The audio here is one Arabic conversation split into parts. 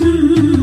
Mm-hmm.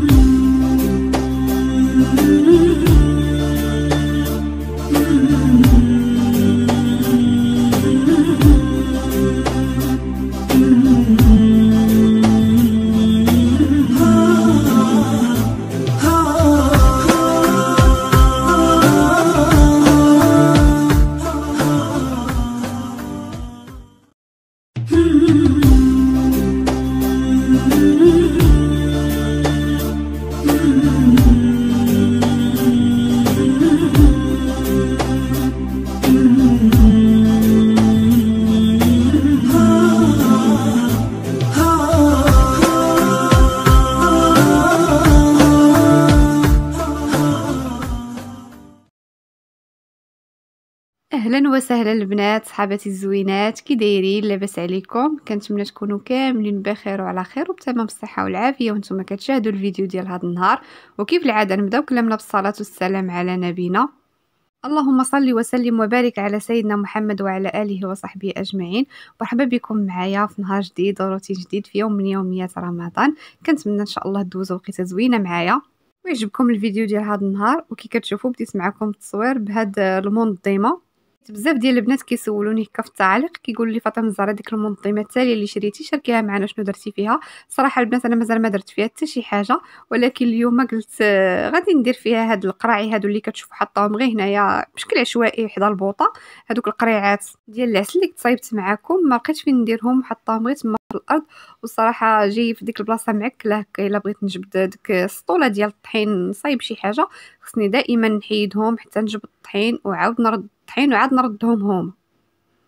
اهلا وسهلا البنات صحاباتي الزوينات كي دايرين لاباس عليكم كنتمنى تكونوا كاملين بخير وعلى خير وبتمام الصحه والعافيه وانتم كتشاهدوا الفيديو ديال هذا النهار وكيف العاده نبداو كلامنا بالصلاه والسلام على نبينا اللهم صل وسلم وبارك على سيدنا محمد وعلى اله وصحبه اجمعين مرحبا بكم معايا في نهار جديد وروتين جديد في يوم من يوميات رمضان كنتمنى ان شاء الله تدوزوا وقيته زوينه معايا ويعجبكم الفيديو ديال هذا النهار وكي كتشوفوا بديت معكم التصوير بهاد المنظمه بزاف ديال البنات كيسولوني هكا في التعاليق كيقول لي فاطمه الزهراء ديك المنظمه التاليه اللي شريتي شاركيها معنا شنو درتي فيها صراحه البنات انا مازال ما درت فيها حتى شي حاجه ولكن اليوم قلت آه، غادي ندير فيها هاد القراعي هادو اللي كتشوفوا حطاهم غير هنايا بشكل عشوائي حدا البوطه هادوك القريعات ديال العسل اللي كنت صايبت معاكم ما لقيتش فين نديرهم وحطاهم غير تما في الارض وصراحه جاي في ديك البلاصه معكله هكا الا بغيت نجبد ديك السطوله ديال الطحين نصايب شي حاجه خصني دائما نحيدهم حتى نجبد الطحين وعاود نرد الحين وعاد نردهم هما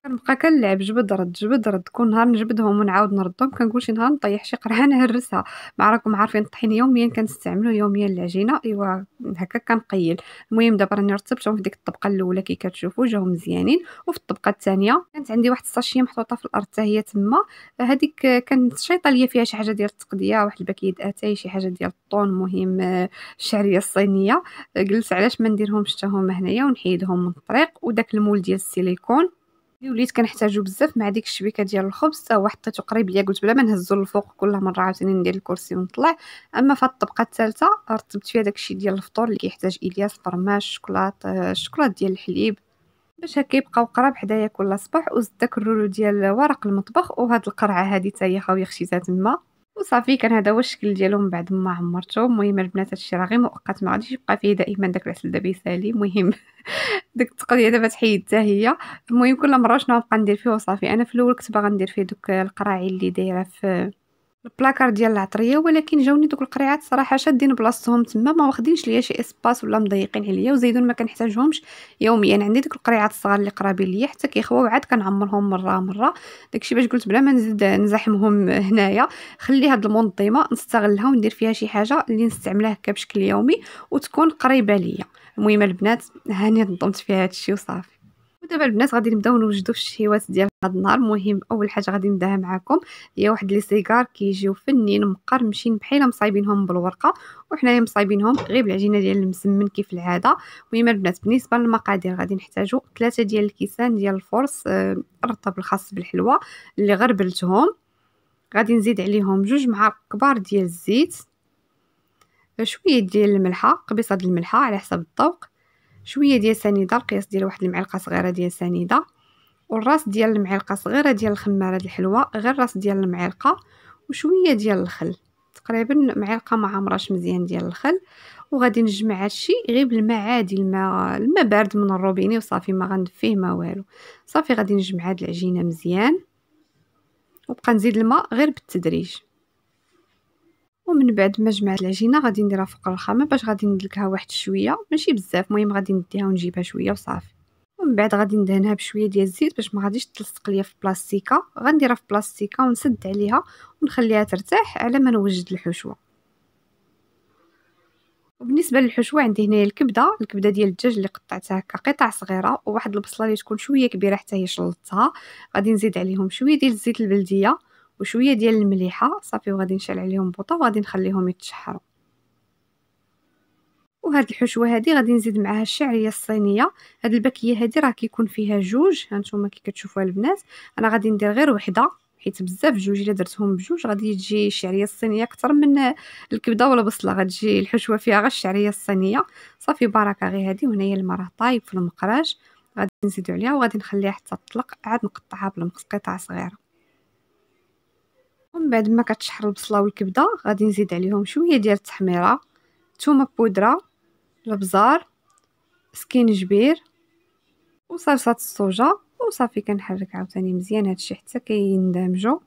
كنبقى كنلعب جبد رد جبد رد كل نهار نجبدهم ونعاود نردهم كنقول شي نهار نطيح شي قرعه نهرسها مع راكم عارفين الطحين يوميا كنستعملو يوميا العجينه ايوا هكا كنقيل المهم دابا راني رتبتهم في ديك الطبقه الاولى كي كتشوفوا جاهم مزيانين وفي الطبقه الثانيه كانت عندي واحد الساشيه محطوطه في الارض حتى هي تما هذيك كانت شيطه ليا فيها شي حاجه ديال التقديه واحد الباكيت اتاي شي حاجه ديال الطون مهم آه، الشعريه الصينيه آه، قلت علاش ما نديرهمش حتى هما هنايا ونحيدهم من الطريق وداك المول ديال السيليكون اللي وليت كنحتاجو بزاف مع ديك الشبيكه ديال الخبز حتى هو حطيتو قريب ليا قلت بلا ما نهزو للفوق كل مره عاوتاني ندير الكرسي ونطلع اما في الطبقه الثالثه رتبت فيها داكشي ديال الفطور اللي كيحتاج الياس برماش شوكولاط الشوكولات آه، ديال الحليب باش هكا يبقاو قراب حدايا كل صباح وزدت داك الرولو ديال ورق المطبخ وهاد القرعه هادي تاهي خاويه خشيتها تما وصافي كان هذا هو الشكل ديالهم بعد ما عمرته المهم البنات هادشي راه غير مؤقت ما غاديش يبقى فيه دائما داك العسل دابا يسالي المهم ديك التقضيه دابا حتى هي المهم كل مره شنو غنبقى ندير فيه وصافي انا في الاول كنت باغا ندير فيه دوك القراعي اللي دايره في البلاكار ديال العطريه ولكن جاوني دوك القريعات صراحه شادين بلاصتهم تما ما واخدينش ليا شي اسباس ولا مضيقين عليا وزيدون ما كنحتاجهمش يوميا يعني عندي دوك القريعات الصغار اللي قرابين ليا حتى كيخواو عاد كنعمرهم مره مره داكشي باش قلت بلا ما نزيد نزاحمهم هنايا خلي هاد المنظمه نستغلها وندير فيها شي حاجه اللي نستعملها هكا بشكل يومي وتكون قريبه ليا المهم البنات هاني نظمت فيها هادشي وصافي دابا البنات غادي نبداو نوجدو في الشهيوات ديال هذا النهار المهم اول حاجه غادي نبداها معكم هي واحد لي سيغار كيجيو فنين مقرمشين بحال مصايبينهم بالورقه وحنايا مصايبينهم غير بالعجينه ديال المسمن كيف العاده المهم البنات بالنسبه للمقادير غادي نحتاجو ثلاثه ديال الكيسان ديال الفرص آه، الرطب الخاص بالحلوه اللي غربلتهم غادي نزيد عليهم جوج معالق كبار ديال الزيت شويه ديال الملحه قبيصه د الملحه على حسب الطوق شويه ديال سنيده القياس ديال واحد المعلقه صغيره ديال سنيده والراس ديال المعلقه صغيره ديال الخماره د الحلوه غير الراس ديال المعلقه وشويه ديال الخل تقريبا معلقه ما عامراش مزيان ديال الخل وغادي نجمع هادشي غير بالماء عادي الماء الماء بارد من الروبيني وصافي ما غندفيه ما والو صافي غادي نجمع هاد العجينه مزيان وبقى نزيد الماء غير بالتدريج ومن بعد ما جمعت العجينه غادي نديرها فوق الرخامه باش غادي ندلكها واحد شويه ماشي بزاف المهم غادي نديها ونجيبها شويه وصافي ومن بعد غادي ندهنها بشويه ديال الزيت باش ما غاديش تلصق ليا في بلاستيكه غنديرها في بلاستيكه ونسد عليها ونخليها ترتاح على ما نوجد الحشوه وبالنسبه للحشوه عندي هنايا الكبده الكبده ديال الدجاج اللي قطعتها هكا قطع صغيره وواحد البصله اللي تكون شويه كبيره حتى هي شلطتها غادي نزيد عليهم شويه ديال الزيت البلديه وشويه ديال المليحه صافي وغادي نشعل عليهم بوطه وغادي نخليهم يتشحروا وهاد الحشوه هذه غادي نزيد معاها الشعريه الصينيه هاد الباكيه هذه راه كيكون فيها جوج هانتوما كي كتشوفوها البنات انا غادي ندير غير وحده حيت بزاف جوج الا درتهم بجوج غادي تجي الشعريه الصينيه اكثر من الكبده ولا البصله غتجي الحشوه فيها غير الشعريه الصينيه صافي بركه غير هذه وهنايا المراه طايب في المقراج غادي نزيدو عليها وغادي نخليها حتى تطلق عاد نقطعها بالمقص قطع صغيره ومن بعد ما كتشحر البصله والكبده غادي نزيد عليهم شويه ديال التحميره ثومه بودره الابزار سكينجبير وصلصه الصوجه وصافي كنحرك عاوتاني مزيان هادشي حتى كيندمجوا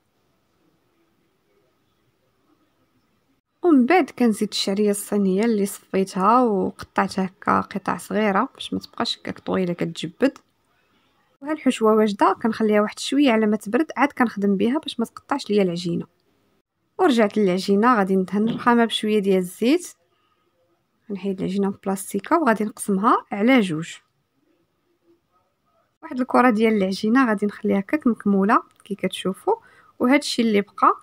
ومن بعد كنزيد الشعريه الصينيه اللي صفيتها وقطعتها هكا قطع صغيره باش ما تبقاش هكاك طويله كتجبد وهالحشوه واجده كنخليها واحد شويه على ما تبرد عاد كنخدم بها باش ما تقطعش ليا العجينه ورجعت للعجينه غادي ندهن الخامه بشويه ديال الزيت نحيد العجينه من البلاستيكه وغادي نقسمها على جوج واحد الكره ديال العجينه غادي نخليها هكاك مكموله كي كتشوفوا وهذا الشيء اللي بقى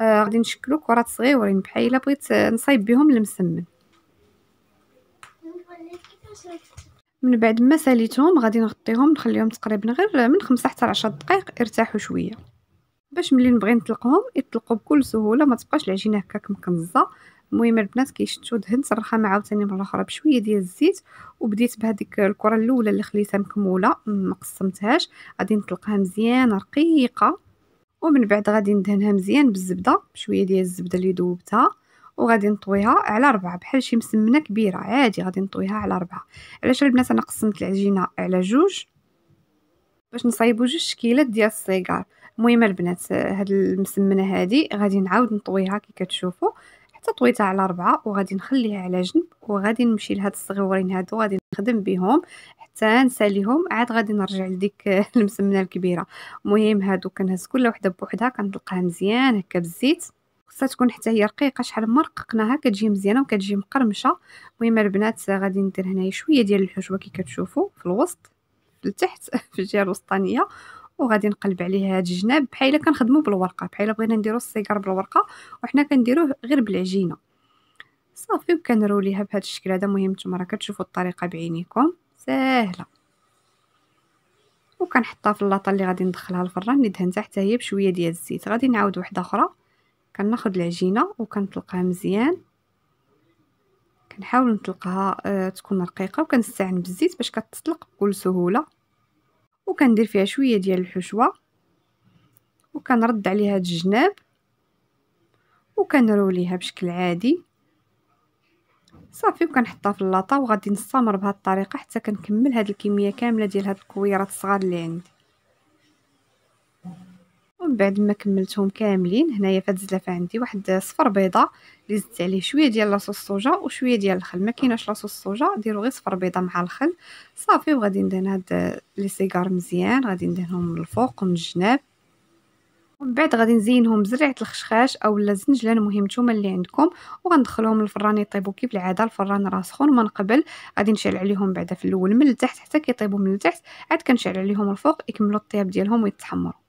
آه غادي نشكلو كرات صغيورين بحال الا بغيت آه، نصايب بهم المسمن من بعد ما ساليتهم غادي نغطيهم نخليهم تقريبا غير من خمسة حتى 10 دقائق ارتاحوا شويه باش ملي نبغي نطلقهم يطلقوا بكل سهوله ما تبقاش العجينه هكاك مكنزه المهم البنات كيشتو دهنت الرخامه عاوتاني مره اخرى بشويه ديال الزيت وبديت بهذيك الكره الاولى اللي خليتها مكموله ما قسمتهاش غادي نطلقها مزيان رقيقه ومن بعد غادي ندهنها مزيان بالزبده بشويه ديال الزبده اللي ذوبتها وغادي نطويها على ربعة بحال شي مسمنه كبيره عادي غادي نطويها على ربعة علاش البنات انا قسمت العجينه على جوج باش نصايبو جوج شكيلات ديال السيجار المهم البنات هاد المسمنه هادي غادي نعاود نطويها كي كتشوفوا حتى طويتها على ربعة وغادي نخليها على جنب وغادي نمشي لهاد الصغيورين هادو غادي نخدم بهم حتى نساليهم عاد غادي نرجع لديك المسمنه الكبيره المهم هادو كنهز كل وحده بوحدها كنطلقها مزيان هكا بالزيت خصها تكون حتى هي رقيقه شحال ما رققناها كتجي مزيانه وكتجي مقرمشه المهم البنات غادي ندير هنايا شويه ديال الحشوه كي كتشوفوا في الوسط لتحت في الجهه الوسطانيه وغادي نقلب عليها هاد الجناب بحال الا كنخدمو بالورقه بحال بغينا نديرو السيكر بالورقه وحنا كنديروه غير بالعجينه صافي وكنرو ليها بهذا الشكل هذا مهم نتوما راه كتشوفوا الطريقه بعينيكم ساهله وكنحطها في اللاطه اللي غادي ندخلها الفران اللي دهنتها حتى هي بشويه ديال الزيت غادي نعاود واحده اخرى كناخد العجينه وكنطلقها مزيان كنحاول نطلقها آه، تكون رقيقه وكنستعن بالزيت باش كتطلق بكل سهوله وكندير فيها شويه ديال الحشوه وكنرد عليها الجناب وكنروليها بشكل عادي صافي وكنحطها في اللاطه وغادي نستمر بهذه الطريقه حتى كنكمل هذه الكميه كامله ديال هاد الكويرات الصغار اللي عندي من بعد ما كملتهم كاملين هنايا في هاد الزلافه عندي واحد صفر بيضه اللي زدت عليه شويه ديال لاصوص الصوجا وشويه ديال الخل ما كايناش لاصوص الصوجا ديروا غير صفر بيضه مع الخل صافي وغادي ندهن هاد لي سيغار مزيان غادي ندهنهم من الفوق ومن الجناب ومن بعد غادي نزينهم بزريعه الخشخاش اولا الزنجلان المهم نتوما اللي عندكم وغندخلهم الفران يطيبوا كيف العاده الفران راه سخون من قبل غادي نشعل عليهم بعدا في الاول من التحت حتى كيطيبوا من التحت عاد كنشعل عليهم الفوق يكملوا الطياب ديالهم ويتحمروا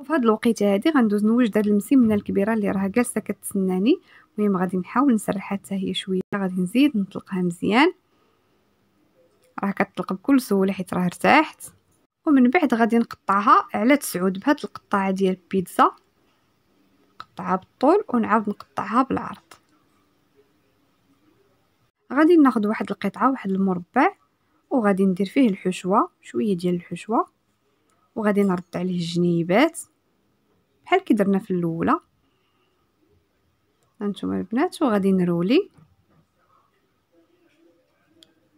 وفي هاد الوقيته هادي غندوز نوجد هاد المسيمنه الكبيره اللي راه جالسه كتسناني المهم غادي نحاول نسرحها حتى هي شويه غادي نزيد نطلقها مزيان راه كتطلق بكل سهوله حيت راه ارتاحت ومن بعد غادي نقطعها على تسعود بهاد القطاعه ديال البيتزا نقطعها بالطول ونعاود نقطعها بالعرض غادي ناخذ واحد القطعه واحد المربع وغادي ندير فيه الحشوه شويه ديال الحشوه وغادي نرد عليه الجنيبات بحال كي درنا في الاولى هانتوما البنات وغادي نرولي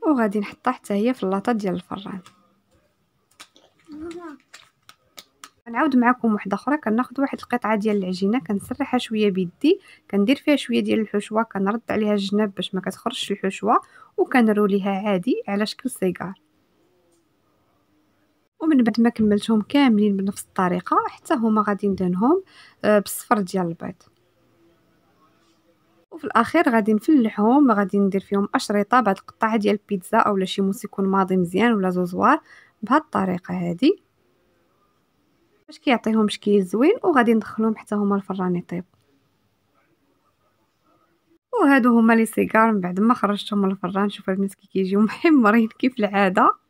وغادي نحطها حتى هي في اللاطه ديال الفران نعاود معكم وحده اخرى كناخذ واحد القطعه ديال العجينه كنسرحها شويه بيدي كندير فيها شويه ديال الحشوه كنرد عليها الجناب باش ما كتخرجش الحشوه وكنروليها عادي على شكل سيجار ومن بعد ما كملتهم كاملين بنفس الطريقه حتى هما غادي ندهنهم آه، بالصفر ديال البيض وفي الاخير غادي نفلحهم غادي ندير فيهم اشرطه بعد القطعه ديال البيتزا اولا شي موس يكون ماضي مزيان ولا زوزوار بهاد الطريقه هذه باش كيعطيهم شكل زوين وغادي ندخلهم حتى هما الفران يطيب وهادو هما لي سيجار من بعد ما خرجتهم من الفران شوف البنات كي كيجيو محمرين كيف العاده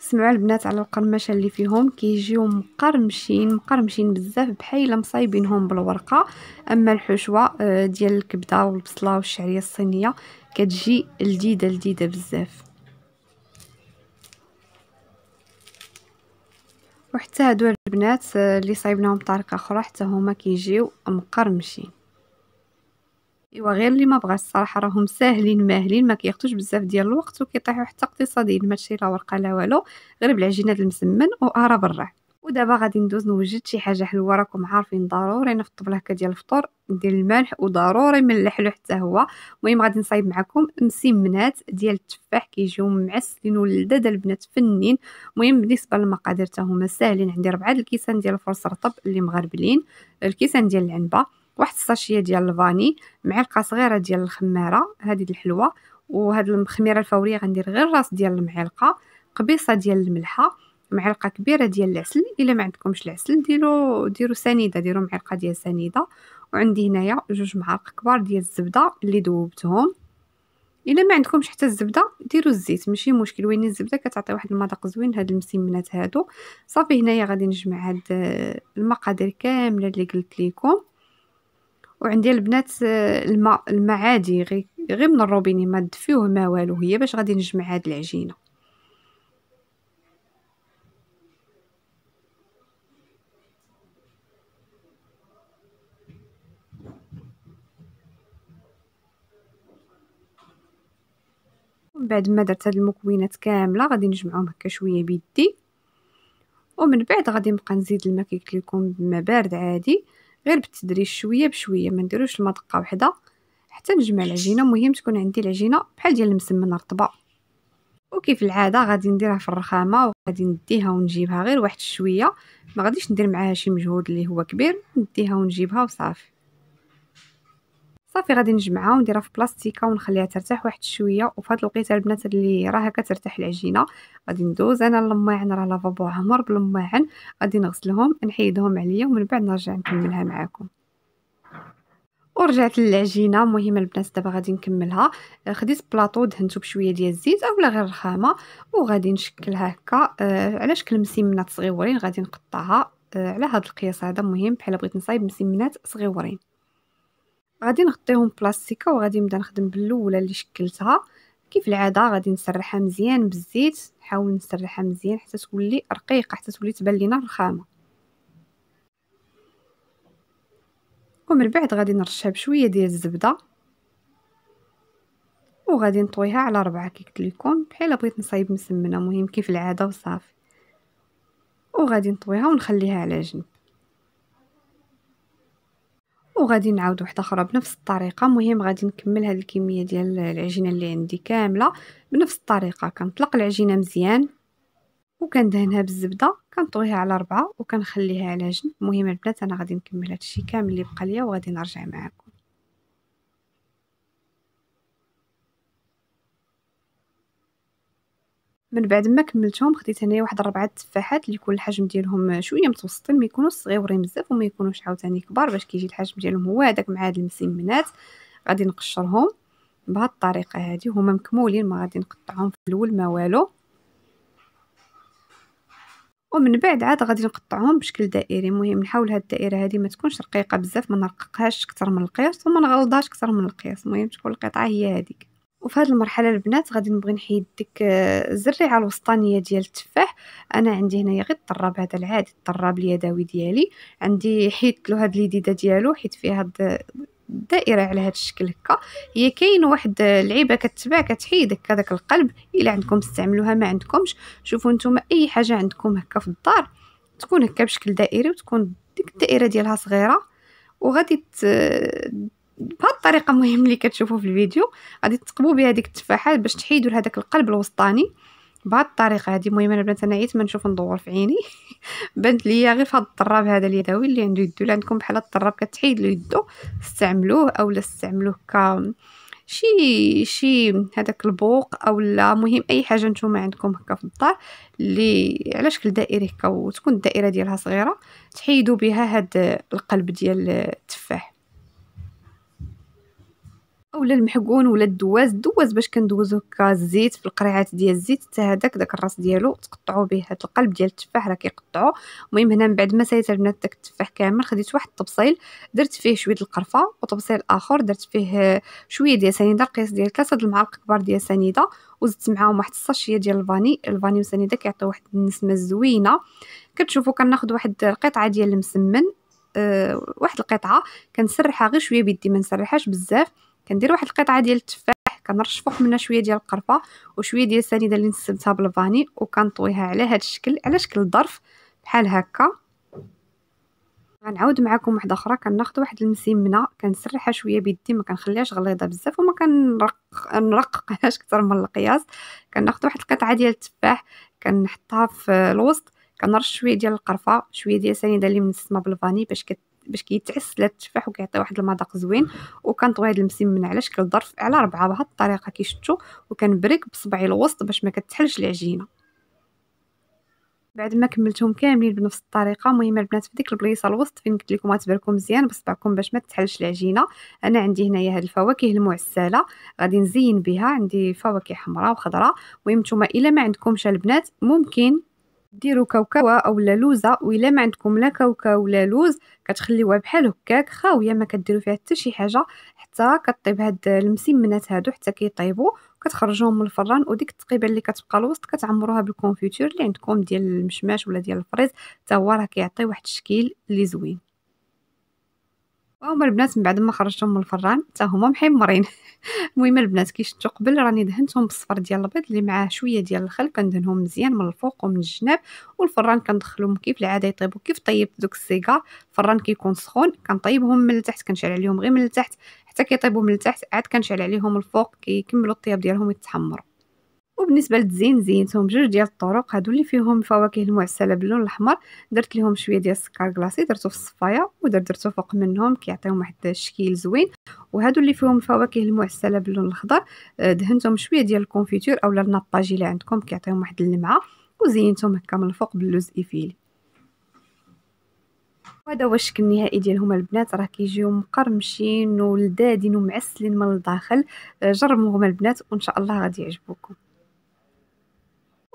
سمعوا البنات على القرمشه اللي فيهم كيجيو مقرمشين مقرمشين بزاف بحال مصايبينهم بالورقه اما الحشوه آه، ديال الكبده والبصله والشعريه الصينيه كتجي لذيذه لذيذه بزاف وحتى هادو البنات آه، اللي صايبناهم بطريقه اخرى حتى هما كيجيو مقرمشين ايوا غير اللي ما بغاش الصراحه راهم ساهلين ماهلين ما كياخذوش بزاف ديال الوقت وكيطيحوا حتى اقتصاديين ماشي لا ورقه لا والو غير بالعجينه المسمن وارا برا ودابا غادي ندوز نوجد شي حاجه حلوه راكم عارفين ضروري انا في هكا ديال الفطور ندير الملح وضروري من الحلو حتى هو المهم غادي نصايب معكم مسمنات ديال التفاح كيجيو معسلين ولذاذ البنات فنين المهم بالنسبه للمقادير حتى هما ساهلين عندي ربعه الكيسان ديال الفرص رطب اللي مغربلين الكيسان ديال العنبه واحد الساشيه ديال الفاني معلقه صغيره ديال الخماره هذه الحلوه وهاد المخميره الفوريه غندير غير راس ديال المعلقه قبيصه ديال الملحه معلقه كبيره ديال العسل الا ما عندكمش العسل ديروا ديروا سنيده ديروا معلقه ديال سنيده وعندي هنايا جوج معالق كبار ديال الزبده اللي ذوبتهم الا ما عندكمش حتى الزبده ديروا الزيت ماشي مشكل وين الزبده كتعطي واحد المذاق زوين هاد المسمنات هادو صافي هنايا غادي نجمع هاد المقادير كامله اللي قلت لكم وعندي البنات الماء آه، الماء عادي غير غير من الروبيني ما دفيوه ما والو هي باش غادي نجمع هاد العجينه من بعد ما درت هاد المكونات كامله غادي نجمعهم هكا شويه بيدي ومن بعد غادي نبقى نزيد الماء كيكليكم بما بارد عادي غير بالتدريج شويه بشويه ما نديروش المدقه وحده حتى نجمع العجينه مهم تكون عندي العجينه بحال ديال المسمن رطبه وكيف العاده غادي نديرها في الرخامه وغادي نديها ونجيبها غير واحد شويه ما غاديش ندير معاها شي مجهود اللي هو كبير نديها ونجيبها وصافي صافي غادي نجمعها ونديرها في بلاستيكه ونخليها ترتاح واحد شويه وفي هاد الوقيته البنات اللي راها كترتاح العجينه غادي ندوز انا للماعن راه لافابو عامر بالماعن غادي نغسلهم نحيدهم عليا ومن بعد نرجع نكملها معاكم ورجعت للعجينه مهم البنات دابا غادي نكملها خديت بلاطو دهنته بشويه ديال الزيت اولا غير رخامه وغادي نشكلها هكا آه، على شكل مسمنات صغيورين غادي نقطعها آه، على هذا القياس هذا مهم بحال بغيت نصايب مسمنات صغيورين غادي نغطيهم بلاستيكه وغادي نبدا نخدم باللولة اللي شكلتها كيف العاده غادي نسرحها مزيان بالزيت نحاول نسرحها مزيان حتى تولي رقيقه حتى تولي تبان لينا رخامة ومن بعد غادي نرشها بشويه ديال الزبده وغادي نطويها على ربعة كيك تليكون بحال بغيت نصايب مسمنه مهم كيف العاده وصافي وغادي نطويها ونخليها على جنب وغادي نعاود وحده اخرى بنفس الطريقه مهم غادي نكمل هذه الكميه ديال العجينه اللي عندي كامله بنفس الطريقه كنطلق العجينه مزيان وكندهنها بالزبده كنطويها على ربعة وكنخليها على جنب مهم البنات انا غادي نكمل هادشي كامل اللي بقى ليا وغادي نرجع معاكم من بعد ما كملتهم خديت هنايا واحد ربعه تفاحات اللي يكون الحجم ديالهم شويه متوسطين ما يكونوش صغيورين بزاف وما يكونوش عاوتاني كبار باش كيجي الحجم ديالهم هو هذاك مع هاد المسمنات غادي نقشرهم بهاد الطريقه هذه هما مكمولين ما غادي نقطعهم في الاول ما والو ومن بعد عاد غادي نقطعهم بشكل دائري المهم نحاول هاد الدائره هذه ما تكونش رقيقه بزاف ما نرققهاش اكثر من القياس وما نغلضهاش اكثر من القياس المهم تكون القطعه هي هذيك وفي هذه المرحله البنات غادي نبغي نحيد ديك آه، الزريعه الوسطانيه ديال التفاح انا عندي هنايا غير الطراب هذا العادي الطراب اليدوي ديالي عندي حيت له هاد اليديده ديالو حيت فيها هاد الدائره على هذا الشكل هكا هي كاين واحد اللعيبه كتباع كتحيد هكا داك القلب الا عندكم استعملوها ما عندكمش شوفوا نتوما اي حاجه عندكم هكا في الدار تكون هكا بشكل دائري وتكون ديك الدائره ديالها صغيره وغادي بهاد الطريقه مهم اللي كتشوفوا في الفيديو غادي تقبوا بهذيك ديك التفاحه باش تحيدوا لهداك القلب الوسطاني بهاد الطريقه هادي المهم انا البنات انا عييت ما نشوف ندور في عيني بانت ليا غير في هاد الطراب هذا اليدوي اللي عنده يدو عندكم بحال هاد الطراب كتحيد له يدو استعملوه اولا استعملوه ك شي شي هذاك البوق اولا مهم اي حاجه نتوما عندكم هكا في الدار اللي على شكل دائري هكا وتكون الدائره ديالها صغيره تحيدوا بها هاد القلب ديال التفاح اولا المحقون ولا الدواز الدواز باش كندوزو الزيت في القريعات ديال الزيت حتى هذاك داك الراس ديالو تقطعوا به هاد القلب ديال التفاح راه كيقطعوا المهم هنا من بعد ما سايت البنات داك التفاح كامل خديت واحد الطبصيل درت فيه شويه القرفه وطبصيل اخر درت فيه شويه ديال سنيده القياس ديال 3 المعالق كبار ديال سنيده وزدت معاهم واحد الصاشيه ديال الفاني الفاني وسنيده كيعطيو واحد النسمه زوينه كتشوفوا كناخذ واحد القطعه ديال المسمن أه واحد القطعه كنسرحها غير شويه بيدي ما نسرحهاش بزاف كندير واحد القطعه ديال التفاح كنرش فوق منها شويه ديال القرفه وشويه ديال السنيده اللي نسبتها بالفاني وكنطويها على هذا الشكل على شكل ظرف بحال هكا غنعاود معكم واحده اخرى كناخذ واحد المسيمنه كنسرحها شويه بيدي ما كنخليهاش غليظه بزاف وما كنرققهاش كتر من القياس كناخذ واحد القطعه ديال التفاح كنحطها في الوسط كنرش شويه ديال القرفه شويه ديال سنيده اللي منسمه بالفاني باش كت باش كيتعس لا التفاح وكيعطي واحد المذاق زوين وكنطوي هاد المسمن على شكل ظرف على ربعه بهاد الطريقه كي كيشتو وكنبرك بصبعي الوسط باش ما كتحلش العجينه بعد ما كملتهم كاملين بنفس الطريقه المهم البنات في ديك البليصه الوسط فين قلت لكم غتبركم مزيان بصبعكم باش ما تحلش العجينه انا عندي هنايا هاد الفواكه المعسله غادي نزين بها عندي فواكه حمراء وخضراء المهم نتوما الا ما عندكمش البنات ممكن ديروا كوكاوة او لوزة ويلا ما عندكم لا كوكاو ولا لوز كتخليوها بحال هكاك خاويه ما كديروا فيها حتى شي حاجه حتى كطيب هاد المسمنات هادو حتى كيطيبوا كتخرجوهم من الفران وديك التقيبه اللي كتبقى الوسط كتعمروها بالكونفيتور اللي عندكم ديال المشماش ولا ديال الفريز حتى هو راه كيعطي واحد الشكل اللي زوين هما البنات من بعد ما خرجتهم من الفران حتى هما محمرين المهم البنات كي شفتو قبل راني دهنتهم بالصفر ديال البيض اللي معاه شويه ديال الخل كندهنهم مزيان من الفوق ومن الجناب والفران كندخلهم كيف العاده يطيبوا كيف طيبت دوك السيكا الفران كيكون سخون كنطيبهم من التحت كنشعل عليهم غير من التحت حتى كيطيبوا من التحت عاد كنشعل عليهم الفوق كيكملوا الطياب ديالهم يتحمروا وبالنسبه للتزيين زينتهم بجوج ديال الطرق هادو اللي فيهم الفواكه المعسله باللون الاحمر درت لهم شويه ديال السكر كلاصي درتو في الصفايه ودردرتو فوق منهم كيعطيهم واحد الشكل زوين وهادو اللي فيهم الفواكه المعسله باللون الاخضر آه، دهنتهم شويه ديال الكونفيتور اولا النطاجي اللي عندكم كيعطيهم واحد اللمعه وزينتهم هكا من الفوق باللوز ايفيلي وهذا هو الشكل النهائي ديالهم البنات راه كيجيو مقرمشين ولدادين ومعسلين من الداخل آه، جربوهم البنات وان شاء الله غادي يعجبوكم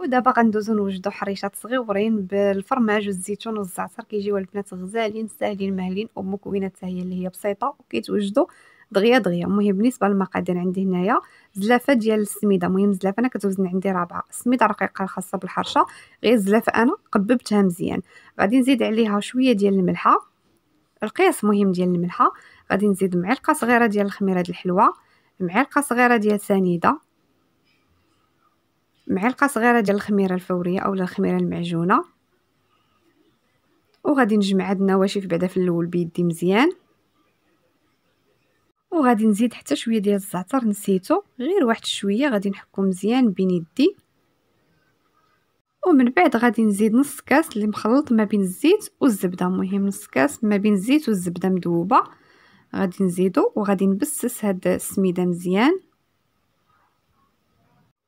ودابا غندوزو نوجدو حريشات صغيورين بالفرماج والزيتون والزعتر كيجيو البنات غزالين ساهلين مهلين ومكونات حتى هي اللي هي بسيطه وكيتوجدوا دغيا دغيا المهم بالنسبه للمقادير عندي هنايا زلافه ديال السميده المهم زلافه انا كتوزن عندي رابعه السميده رقيقه خاصه بالحرشه غير الزلافه انا قببتها مزيان غادي نزيد عليها شويه ديال الملحه القياس مهم ديال الملحه غادي نزيد معلقه صغيره ديال الخميره ديال الحلوه معلقه صغيره ديال سنيده معلقه صغيره ديال الخميره الفوريه اولا الخميره المعجونه وغادي نجمع هاد النواشف بعدا في الاول بيدي مزيان وغادي نزيد حتى شويه ديال الزعتر نسيتو غير واحد شويه غادي نحكو مزيان بين يدي ومن بعد غادي نزيد نص كاس اللي مخلط ما بين الزيت والزبده مهم نص كاس ما بين الزيت والزبده مذوبه غادي نزيدو وغادي نبسس هاد السميده مزيان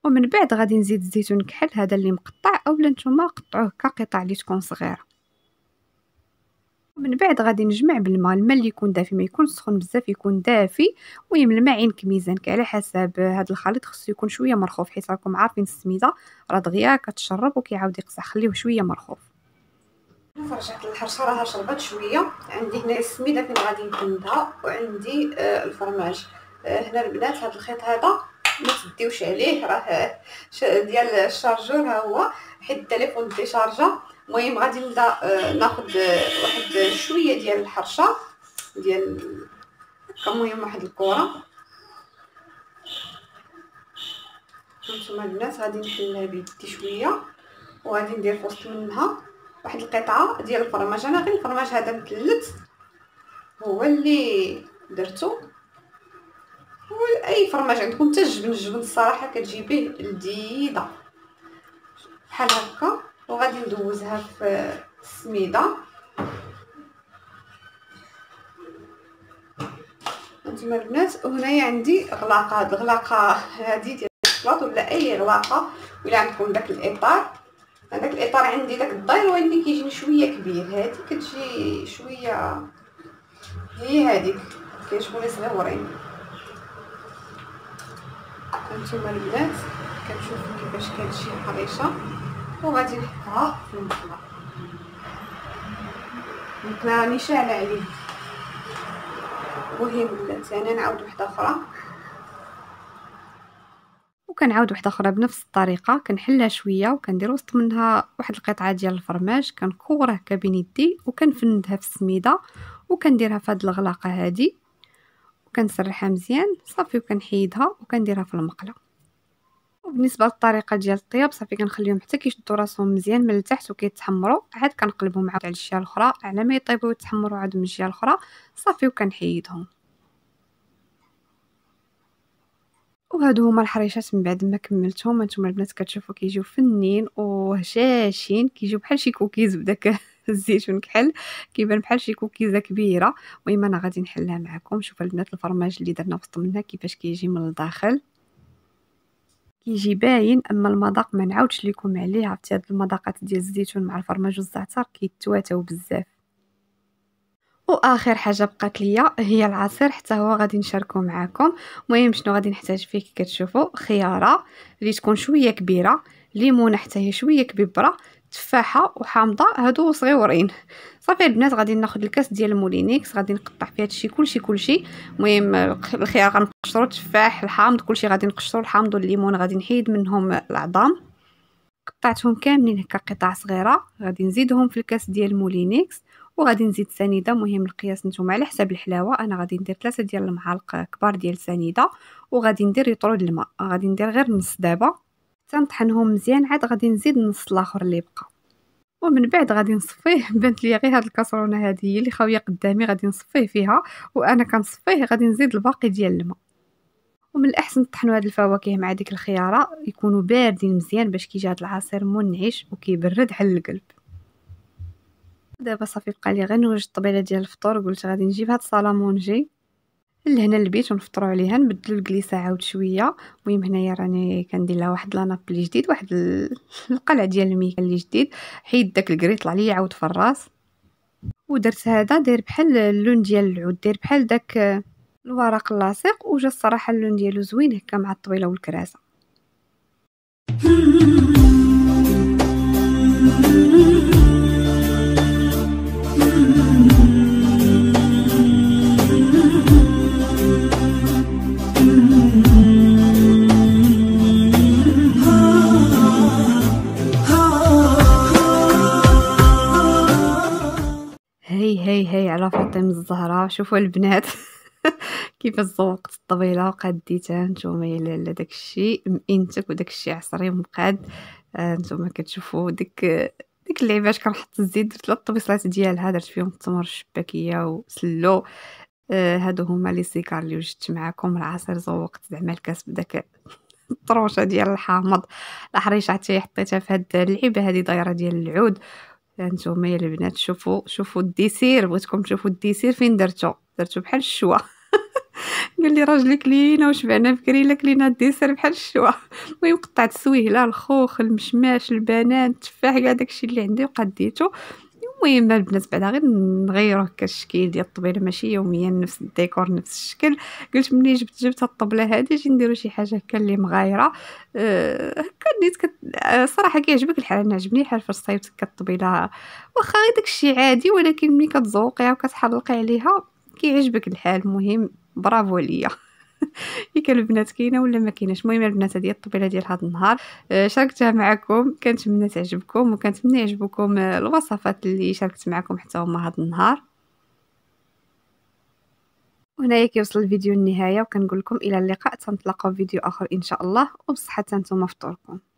ومن بعد غادي نزيد الزيتون كحل هذا اللي مقطع اولا نتوما قطعوه كقطع اللي تكون صغيره من بعد غادي نجمع بالماء الماء اللي يكون دافي ما يكون سخون بزاف يكون دافي ويملى عينك ميزانك على حسب هذا الخليط خصو يكون شويه مرخوف حيت راكم عارفين السميده راه دغيا كتشرب وكيعاود يقصح خليوه شويه مرخوف فرجعت الحرشه راها شربت شويه عندي هنا السميده فين غادي نكندها وعندي آه، الفرماج آه، هنا البنات هذا الخيط هذا ما تديوش عليه راه ديال الشارجور ها هو حيت التليفون ديشارجا المهم غادي نبدا آه، ناخذ آه، واحد شويه ديال الحرشه ديال المهم واحد الكره هانتوما البنات غادي نحلها بيدي شويه وغادي ندير وسط منها واحد القطعه ديال الفرماج انا غير الفرماج هذا مثلث هو اللي درتو اي فرماج عندكم حتى الجبن الجبن الصراحه كتجي به لذيذه بحال هكا وغادي ندوزها في السميده انتما البنات وهنايا عندي غلاقه هاد الغلاقه هادي ديال الصلاط ولا اي غلاقه ولا عندكم داك الاطار هذاك الاطار عندي داك الداير ولكن كيجيني شويه كبير هادي كتجي شويه هي هاديك كيعجبوني صغيورين هانتوما البنات كنشوفو كيفاش كتجي الحريشه وغادي نحطها في المقله المقله راني شاعله عليه المهم البنات انا نعاود وحده اخرى كنعاود وحده اخرى بنفس الطريقه كنحلها شويه وكندير وسط منها واحد القطعه ديال الفرماج كنكوره كبين يدي وكنفندها في السميده وكنديرها في هذه الغلاقه هذه وكنسرحها مزيان صافي وكنحيدها وكنديرها في المقله وبالنسبه للطريقه ديال الطياب صافي كنخليهم حتى كيشدوا راسهم مزيان من التحت وكيتحمروا عاد كنقلبهم عاود على الجهه الاخرى على ما يطيبوا ويتحمروا عاد من الجهه الاخرى صافي وكنحيدهم وهادو هما الحريشات من بعد ما كملتهم انتم البنات كتشوفوا كيجيو فنين وهشاشين كيجيو بحال شي كوكيز بداك الزيتون كحل كيبان بحال شي كوكيزه كبيره المهم انا غادي نحلها معكم شوف البنات الفرماج اللي درنا وسط منها كيفاش كيجي من الداخل كيجي باين اما المذاق ما نعاودش لكم عليه عرفتي هاد المذاقات ديال الزيتون مع الفرماج والزعتر كيتواتاو بزاف واخر حاجه بقات ليا هي العصير حتى هو غادي نشاركو معاكم المهم شنو غادي نحتاج فيه كتشوفوا خياره اللي تكون شويه كبيره ليمونه حتى هي شويه كبيره تفاحه وحامضه هادو صغيورين صافي البنات غادي ناخذ الكاس ديال المولينيكس غادي نقطع فيها هادشي كلشي كلشي المهم الخيار غنقشرو التفاح الحامض كلشي غادي نقشرو الحامض والليمون غادي نحيد منهم العظام قطعتهم كاملين هكا قطع صغيره غادي نزيدهم في الكاس ديال المولينيكس وغادي نزيد سنيده مهم القياس نتوما على حساب الحلاوه انا غادي ندير ثلاثة ديال المعالق كبار ديال سنيده وغادي ندير يطرو الماء غادي ندير غير نص دابا تنطحنهم مزيان عاد غادي نزيد النص الاخر اللي بقى ومن بعد غادي نصفيه بانت ليا غير هاد الكسرونه هذه هي اللي خاويه قدامي غادي نصفيه فيها وانا كنصفيه غادي نزيد الباقي ديال الماء ومن الاحسن تطحنوا هاد الفواكه مع ديك الخياره يكونوا باردين مزيان باش كيجي هاد العصير منعش وكيبرد على القلب دابا صافي بقى لي غير نوجد الطبيله ديال الفطور قلت غادي نجيب هاد الصالامونجي لهنا البيت ونفطروا عليها نبدل الكليسه عاود شويه المهم هنايا راني كندير لها واحد لي جديد واحد القلع ديال الميكا اللي جديد حيد داك الكري طلع لي عاود في الراس ودرت هذا داير بحال اللون ديال العود داير بحال داك الورق اللاصق وجا الصراحه اللون ديالو زوين هكا مع الطويله والكراسه هاي هاي هاي على فاطمة الزهراء شوفوا البنات كيف الزوقت الطبيله قديتها نتوما يا داك الشيء مئنتك وداك الشيء عصري ومقاد آه، نتوما كتشوفوا ديك ديك اللعيبات كنحط الزيت درت لها الطبيصلات ديالها درت فيهم التمر الشباكيه وسلو آه، هادو هما لي سيكار اللي وجدت معاكم العصير زوقت زعما الكاس بداك الطروشه ديال الحامض الحريشه حتى حطيتها في هاد اللعيبه هادي دايره ديال العود هانتوما يا البنات شوفوا شوفوا الديسير بغيتكم تشوفوا الديسير فين درتو درتو بحال الشوا قال لي راجلي كلينا وشبعنا بكري الا كلينا الديسير بحال الشوا المهم قطعت السويهله الخوخ المشماش البنان التفاح كاع داكشي اللي عندي وقديتو المهم البنات بعدا غير هكا الشكل ديال الطبيله ماشي يوميا نفس الديكور نفس الشكل قلت ملي جبت جبت الطبله هذه جي نديرو شي حاجه هكا اللي مغايره أه، هكا أه نيت كت... أه، صراحه كيعجبك الحال انا عجبني الحال فاش صايبت هكا الطبيله واخا غير داكشي عادي ولكن ملي كتذوقيها وكتحلقي عليها كيعجبك الحال المهم برافو ليا يكل البنات كاينه ولا ما كاينش المهم البنات هذه الطبيله ديال هذا النهار آه، شاركتها معكم كنتمنى تعجبكم وكنتمنى يعجبكم آه، الوصفات اللي شاركت معكم حتى هما هذا النهار وهنايا كيوصل الفيديو النهاية وكنقول لكم الى اللقاء تنطلقوا في فيديو اخر ان شاء الله وبصحه نتوما فطوركم